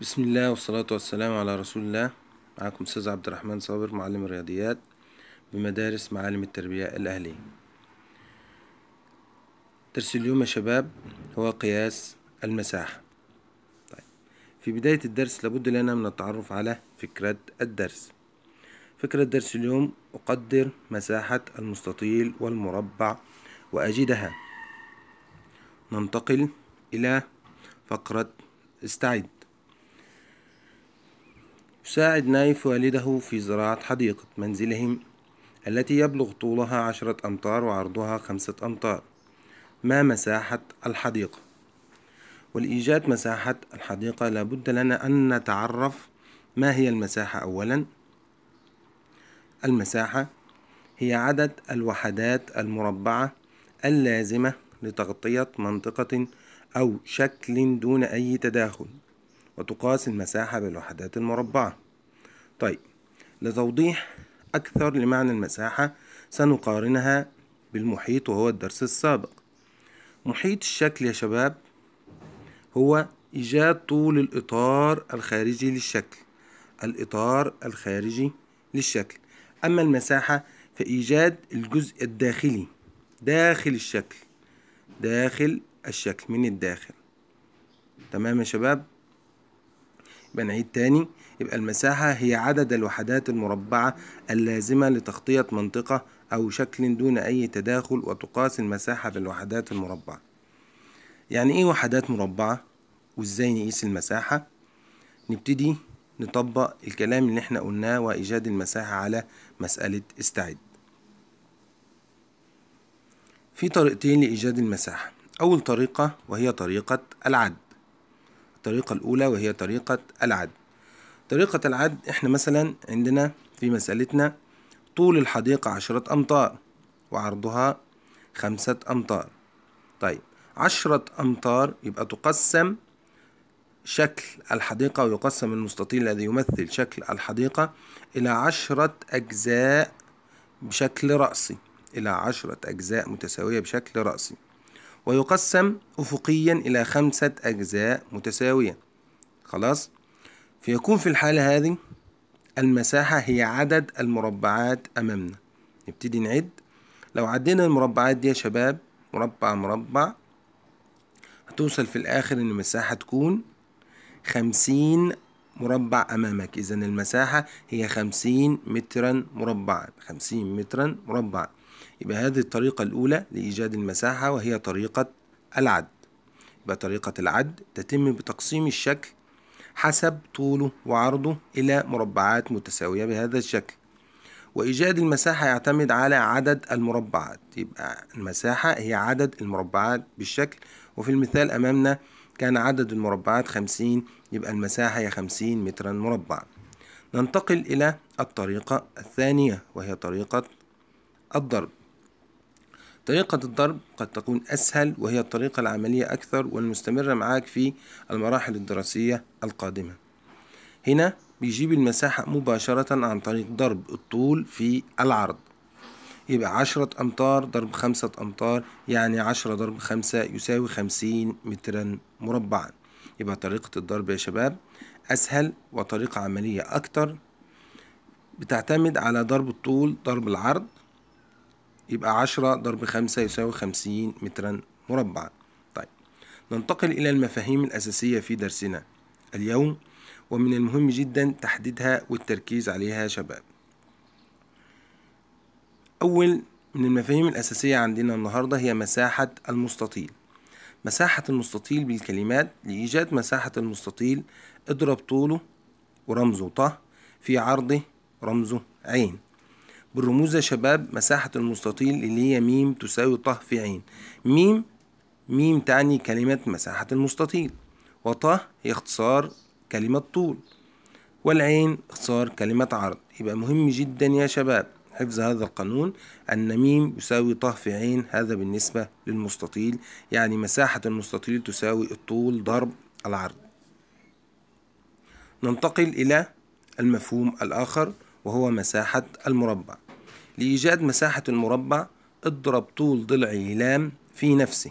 بسم الله والصلاة والسلام على رسول الله معكم أستاذ عبد الرحمن صابر معلم الرياضيات بمدارس معالم التربية الأهلية درس اليوم يا شباب هو قياس المساحة طيب. في بداية الدرس لابد لنا من التعرف على فكرة الدرس فكرة درس اليوم أقدر مساحة المستطيل والمربع وأجدها ننتقل إلى فقرة استعد يساعد نايف والده في زراعة حديقة منزلهم التي يبلغ طولها عشرة أمتار وعرضها خمسة أمتار ما مساحة الحديقة والإيجاد مساحة الحديقة لابد لنا أن نتعرف ما هي المساحة أولا المساحة هي عدد الوحدات المربعة اللازمة لتغطية منطقة أو شكل دون أي تداخل وتقاس المساحة بالوحدات المربعة طيب لتوضيح أكثر لمعنى المساحة سنقارنها بالمحيط وهو الدرس السابق محيط الشكل يا شباب هو إيجاد طول الإطار الخارجي للشكل الإطار الخارجي للشكل أما المساحة فإيجاد الجزء الداخلي داخل الشكل داخل الشكل من الداخل تمام يا شباب بنعيد تاني يبقى المساحة هي عدد الوحدات المربعة اللازمة لتغطية منطقة أو شكل دون أي تداخل وتقاس المساحة بالوحدات المربعة يعني إيه وحدات مربعة وإزاي نقيس المساحة نبتدي نطبق الكلام اللي احنا قلناه وإيجاد المساحة على مسألة استعد في طريقتين لإيجاد المساحة أول طريقة وهي طريقة العد الطريقة الأولى وهي طريقة العد طريقة العد إحنا مثلا عندنا في مسألتنا طول الحديقة عشرة أمتار وعرضها خمسة أمتار طيب عشرة أمتار يبقى تقسم شكل الحديقة ويقسم المستطيل الذي يمثل شكل الحديقة إلى عشرة أجزاء بشكل رأسي إلى عشرة أجزاء متساوية بشكل رأسي ويقسم أفقيا إلى خمسة أجزاء متساوية خلاص فيكون في الحالة هذه المساحة هي عدد المربعات أمامنا نبتدي نعد لو عدينا المربعات دي يا شباب مربع مربع هتوصل في الآخر إن المساحة تكون خمسين مربع أمامك إذا المساحة هي خمسين مترا مربعا خمسين مترا مربعا يبقى هذه الطريقة الأولى لإيجاد المساحة وهي طريقة العد يبقى طريقة العد تتم بتقسيم الشكل حسب طوله وعرضه إلى مربعات متساوية بهذا الشكل وإيجاد المساحة يعتمد على عدد المربعات يبقى المساحة هي عدد المربعات بالشكل وفي المثال أمامنا كان عدد المربعات خمسين يبقى المساحة هي خمسين مترا مربع ننتقل إلى الطريقة الثانية وهي طريقة الضرب طريقة الضرب قد تكون أسهل وهي الطريقة العملية أكثر والمستمرة معاك في المراحل الدراسية القادمة هنا بيجيب المساحة مباشرة عن طريق ضرب الطول في العرض يبقى عشرة أمتار ضرب خمسة أمتار يعني عشرة ضرب خمسة يساوي خمسين مترا مربعا يبقى طريقة الضرب يا شباب أسهل وطريقة عملية أكتر بتعتمد على ضرب الطول ضرب العرض يبقى عشرة ضرب خمسة يساوي خمسين مترا مربعا طيب ننتقل إلى المفاهيم الأساسية في درسنا اليوم ومن المهم جدا تحديدها والتركيز عليها يا شباب أول من المفاهيم الأساسية عندنا النهاردة هي مساحة المستطيل مساحة المستطيل بالكلمات لإيجاد مساحة المستطيل اضرب طوله ورمزه طه في عرضه رمزه عين بالرموز يا شباب مساحة المستطيل اللي هي م تساوي طه في عين م م تعني كلمة مساحة المستطيل وطه هي اختصار كلمة طول والعين اختصار كلمة عرض يبقى مهم جدا يا شباب حفظ هذا القانون أن م يساوي طه في عين هذا بالنسبة للمستطيل يعني مساحة المستطيل تساوي الطول ضرب العرض ننتقل إلى المفهوم الآخر وهو مساحة المربع لإيجاد مساحة المربع اضرب طول ضلعي لام في نفسه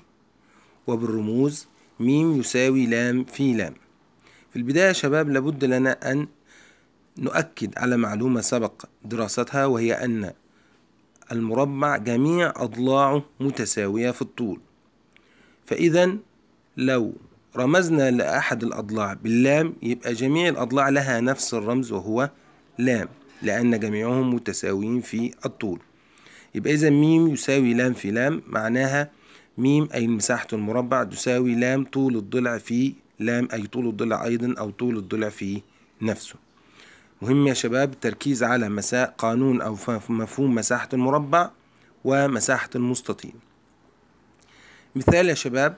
وبالرموز ميم يساوي لام في لام في البداية يا شباب لابد لنا أن نؤكد على معلومة سبق دراستها وهي أن المربع جميع أضلاعه متساوية في الطول فإذا لو رمزنا لأحد الأضلاع باللام يبقى جميع الأضلاع لها نفس الرمز وهو لام لأن جميعهم متساويين في الطول يبقى إذا ميم يساوي لام في لام معناها ميم أي مساحة المربع تساوي لام طول الضلع في لام أي طول الضلع أيضا أو طول الضلع في نفسه مهم يا شباب التركيز على مساء قانون أو مفهوم مساحة المربع ومساحة المستطيل مثال يا شباب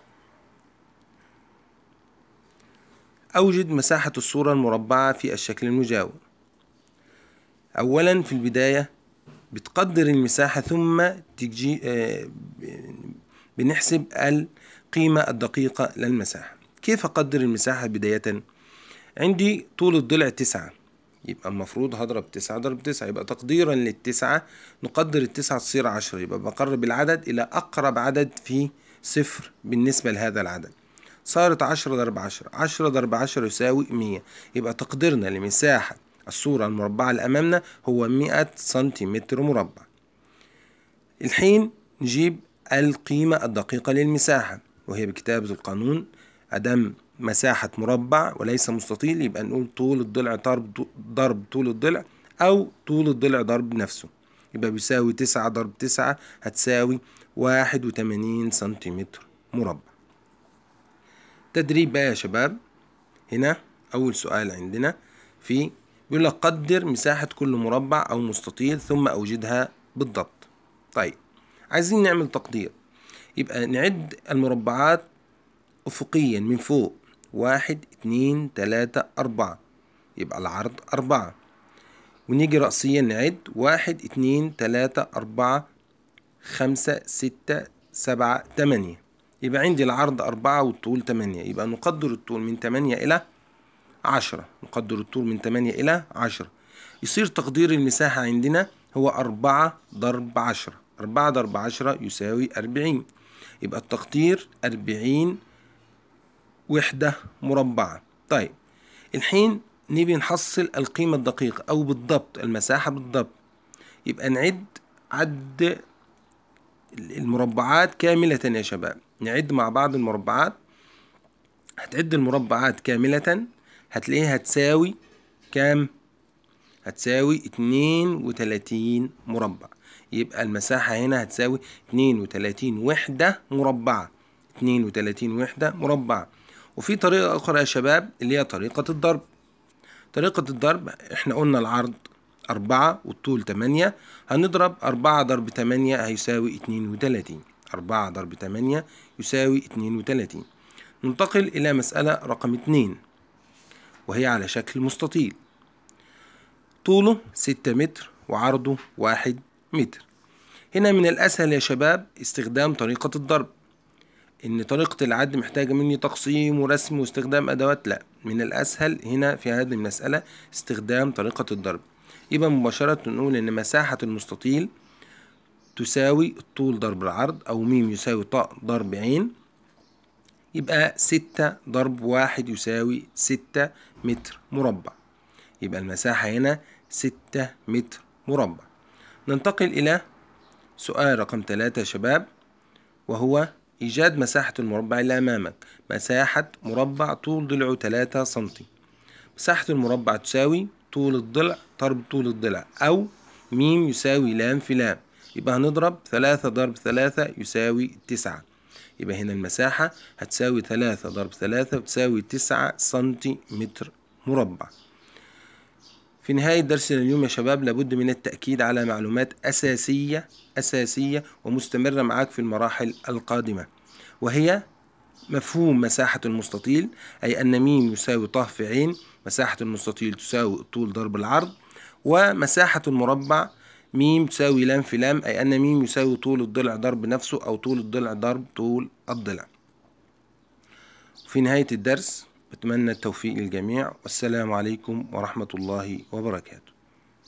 أوجد مساحة الصورة المربعة في الشكل المجاور أولا في البداية بتقدر المساحة ثم تجي آه، بنحسب القيمة الدقيقة للمساحة كيف أقدر المساحة بداية عندي طول الضلع تسعة يبقى المفروض هضرب تسعة ضرب تسعة يبقى تقديرا للتسعة نقدر التسعة تصير عشرة يبقى بقرب العدد إلى أقرب عدد في صفر بالنسبة لهذا العدد صارت عشرة ضرب عشرة عشرة ضرب عشرة يساوي مية يبقى تقديرنا لمساحة الصورة المربعة اللي أمامنا هو مئة سنتيمتر مربع الحين نجيب القيمة الدقيقة للمساحة وهي بكتابة القانون أدم مساحة مربع وليس مستطيل يبقى نقول طول الضلع ضرب ضرب طول الضلع أو طول الضلع ضرب نفسه يبقى بيساوي تسعة ضرب تسعة هتساوي واحد وتمانين سنتيمتر مربع تدريب بقى يا شباب هنا أول سؤال عندنا في بيقول لك قدر مساحة كل مربع أو مستطيل ثم أوجدها بالضبط طيب عايزين نعمل تقدير يبقى نعد المربعات أفقيا من فوق واحد اتنين تلاتة أربعة يبقى العرض أربعة ونيجي رأسيا نعد واحد اتنين تلاتة أربعة خمسة ستة سبعة تمانية يبقى عندي العرض أربعة والطول تمانية يبقى نقدر الطول من تمانية إلى 10 نقدر الطول من 8 إلى 10 يصير تقدير المساحة عندنا هو 4 ضرب 10 4 ضرب 10 يساوي 40 يبقى التقدير 40 وحدة مربعة طيب الحين نبي نحصل القيمة الدقيقة أو بالضبط المساحة بالضبط يبقى نعد عد المربعات كاملة يا شباب نعد مع بعض المربعات هتعد المربعات كاملة هتلاقيها هتساوي كام؟ هتساوي اتنين وتلاتين مربع يبقى المساحة هنا هتساوي اتنين وتلاتين وحدة مربعة اتنين وتلاتين وحدة مربعة وفي طريقة أخرى يا شباب اللي هي طريقة الضرب طريقة الضرب احنا قلنا العرض أربعة والطول تمانية هنضرب أربعة ضرب تمانية هيساوي اتنين وتلاتين أربعة ضرب تمانية يساوي اتنين وتلاتين ننتقل إلى مسألة رقم اتنين وهي على شكل مستطيل طوله ستة متر وعرضه واحد متر هنا من الأسهل يا شباب استخدام طريقة الضرب إن طريقة العد محتاجة مني تقسيم ورسم واستخدام أدوات لأ من الأسهل هنا في هذه المسألة استخدام طريقة الضرب يبقى مباشرة نقول إن مساحة المستطيل تساوي الطول ضرب العرض أو م يساوي طاء ضرب ع يبقى ستة ضرب واحد يساوي ستة متر مربع يبقى المساحة هنا ستة متر مربع ننتقل إلى سؤال رقم ثلاثة يا شباب وهو إيجاد مساحة المربع اللي أمامك مساحة مربع طول ضلعه ثلاثة سنتي مساحة المربع تساوي طول الضلع ضرب طول الضلع أو ميم يساوي لام في لام يبقى هنضرب ثلاثة ضرب ثلاثة يساوي تسعة يبقى هنا المساحة هتساوي ثلاثة ضرب ثلاثة بتساوي تسعة سنتيمتر مربع في نهاية درسنا اليوم يا شباب لابد من التأكيد على معلومات أساسية أساسية ومستمرة معاك في المراحل القادمة وهي مفهوم مساحة المستطيل أي أن ميم يساوي طه في عين مساحة المستطيل تساوي الطول ضرب العرض ومساحة المربع ميم تساوي لام في لام أي أن ميم يساوي طول الضلع ضرب نفسه أو طول الضلع ضرب طول الضلع في نهاية الدرس أتمنى التوفيق للجميع والسلام عليكم ورحمة الله وبركاته